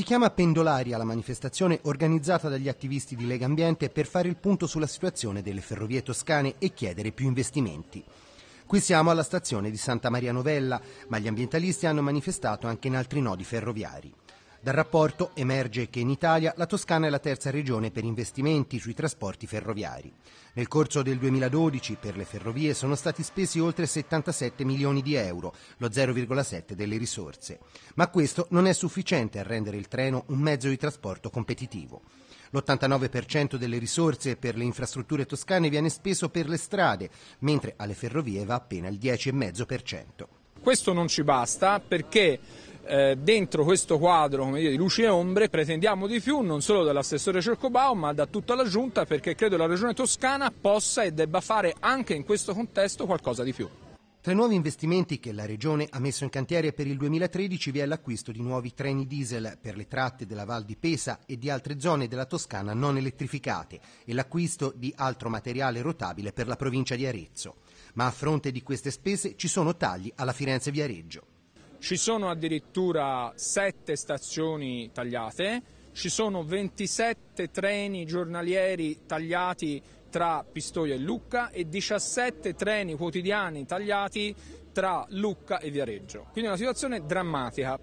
Si chiama Pendolaria la manifestazione organizzata dagli attivisti di Lega Ambiente per fare il punto sulla situazione delle ferrovie toscane e chiedere più investimenti. Qui siamo alla stazione di Santa Maria Novella, ma gli ambientalisti hanno manifestato anche in altri nodi ferroviari. Dal rapporto emerge che in Italia la Toscana è la terza regione per investimenti sui trasporti ferroviari. Nel corso del 2012 per le ferrovie sono stati spesi oltre 77 milioni di euro, lo 0,7 delle risorse. Ma questo non è sufficiente a rendere il treno un mezzo di trasporto competitivo. L'89% delle risorse per le infrastrutture toscane viene speso per le strade, mentre alle ferrovie va appena il 10,5%. Questo non ci basta perché eh, dentro questo quadro dire, di luci e ombre pretendiamo di più non solo dall'assessore Cercobao ma da tutta la giunta perché credo la regione toscana possa e debba fare anche in questo contesto qualcosa di più. Tra i nuovi investimenti che la Regione ha messo in cantiere per il 2013 vi è l'acquisto di nuovi treni diesel per le tratte della Val di Pesa e di altre zone della Toscana non elettrificate e l'acquisto di altro materiale rotabile per la provincia di Arezzo. Ma a fronte di queste spese ci sono tagli alla Firenze-Viareggio. Ci sono addirittura 7 stazioni tagliate, ci sono 27 treni giornalieri tagliati tra Pistoia e Lucca e 17 treni quotidiani tagliati tra Lucca e Viareggio. Quindi è una situazione drammatica.